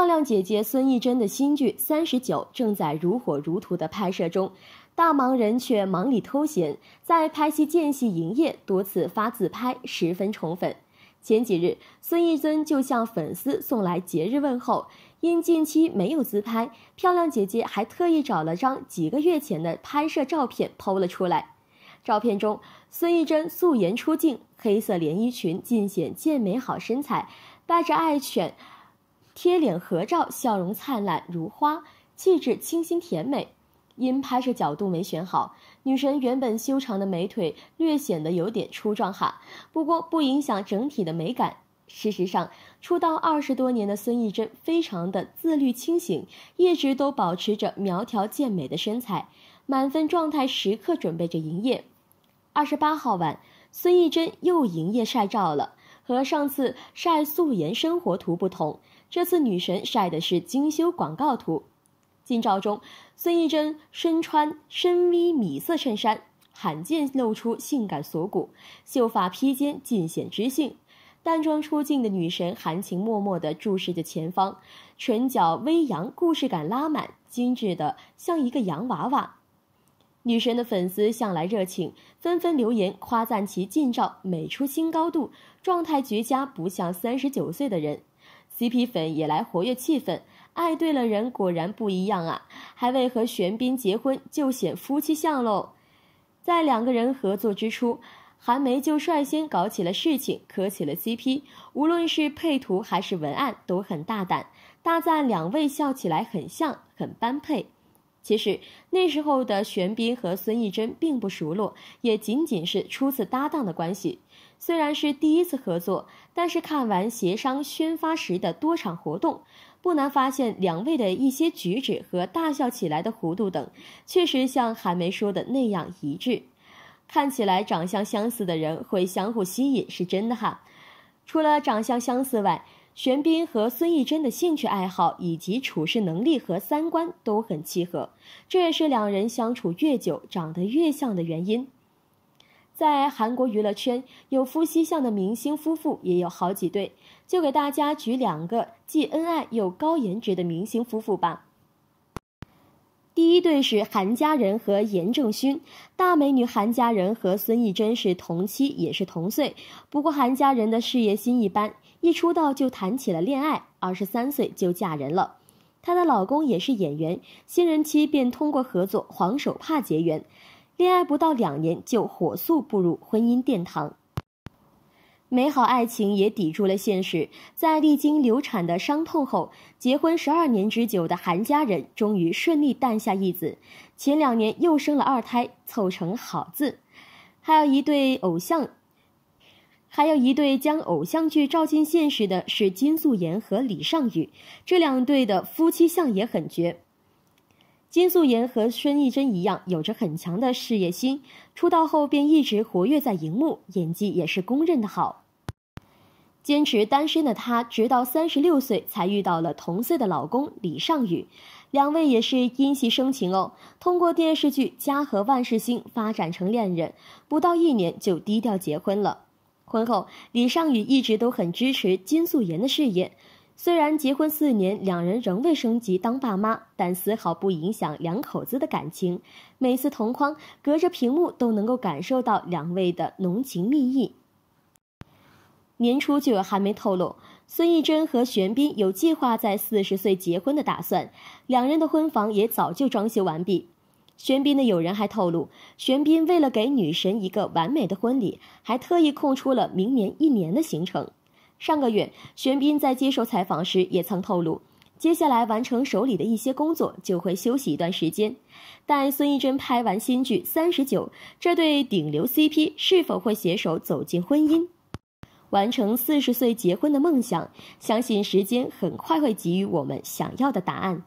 漂亮姐姐孙艺珍的新剧《三十九》正在如火如荼的拍摄中，大忙人却忙里偷闲，在拍戏间隙营业，多次发自拍，十分宠粉。前几日，孙艺珍就向粉丝送来节日问候，因近期没有自拍，漂亮姐姐还特意找了张几个月前的拍摄照片抛了出来。照片中，孙艺珍素颜出镜，黑色连衣裙尽显健美好身材，带着爱犬。贴脸合照，笑容灿烂如花，气质清新甜美。因拍摄角度没选好，女神原本修长的美腿略显得有点粗壮哈，不过不影响整体的美感。事实上，出道二十多年的孙艺珍非常的自律清醒，一直都保持着苗条健美的身材，满分状态时刻准备着营业。二十八号晚，孙艺珍又营业晒照了，和上次晒素颜生活图不同。这次女神晒的是精修广告图，近照中，孙艺珍身穿深 V 米色衬衫，罕见露出性感锁骨，秀发披肩，尽显知性。淡妆出镜的女神含情脉脉地注视着前方，唇角微扬，故事感拉满，精致的像一个洋娃娃。女神的粉丝向来热情，纷纷留言夸赞其近照美出新高度，状态绝佳，不像三十九岁的人。CP 粉也来活跃气氛，爱对了人果然不一样啊！还未和玄彬结婚就显夫妻相喽。在两个人合作之初，韩梅就率先搞起了事情，磕起了 CP。无论是配图还是文案，都很大胆，大赞两位笑起来很像，很般配。其实那时候的玄彬和孙艺珍并不熟络，也仅仅是初次搭档的关系。虽然是第一次合作，但是看完协商宣发时的多场活动，不难发现两位的一些举止和大笑起来的弧度等，确实像韩梅说的那样一致。看起来长相相似的人会相互吸引，是真的哈。除了长相相似外，玄彬和孙艺珍的兴趣爱好以及处事能力和三观都很契合，这也是两人相处越久长得越像的原因。在韩国娱乐圈，有夫妻相的明星夫妇也有好几对，就给大家举两个既恩爱又高颜值的明星夫妇吧。第一对是韩佳人和严正勋，大美女韩佳人和孙艺珍是同期，也是同岁。不过韩佳人的事业心一般，一出道就谈起了恋爱，二十三岁就嫁人了。她的老公也是演员，新人期便通过合作《黄手帕》结缘。恋爱不到两年就火速步入婚姻殿堂，美好爱情也抵住了现实。在历经流产的伤痛后，结婚十二年之久的韩家人终于顺利诞下一子，前两年又生了二胎，凑成好字。还有一对偶像，还有一对将偶像剧照进现实的是金素妍和李尚宇，这两对的夫妻相也很绝。金素妍和孙艺珍一样，有着很强的事业心。出道后便一直活跃在荧幕，演技也是公认的好。坚持单身的她，直到三十六岁才遇到了同岁的老公李尚宇，两位也是因戏生情哦。通过电视剧《家和万事兴》发展成恋人，不到一年就低调结婚了。婚后，李尚宇一直都很支持金素妍的事业。虽然结婚四年，两人仍未升级当爸妈，但丝毫不影响两口子的感情。每次同框，隔着屏幕都能够感受到两位的浓情蜜意。年初就有韩媒透露，孙艺珍和玄彬有计划在四十岁结婚的打算，两人的婚房也早就装修完毕。玄彬的友人还透露，玄彬为了给女神一个完美的婚礼，还特意空出了明年一年的行程。上个月，玄彬在接受采访时也曾透露，接下来完成手里的一些工作，就会休息一段时间。待孙艺珍拍完新剧《三十九》，这对顶流 CP 是否会携手走进婚姻，完成四十岁结婚的梦想？相信时间很快会给予我们想要的答案。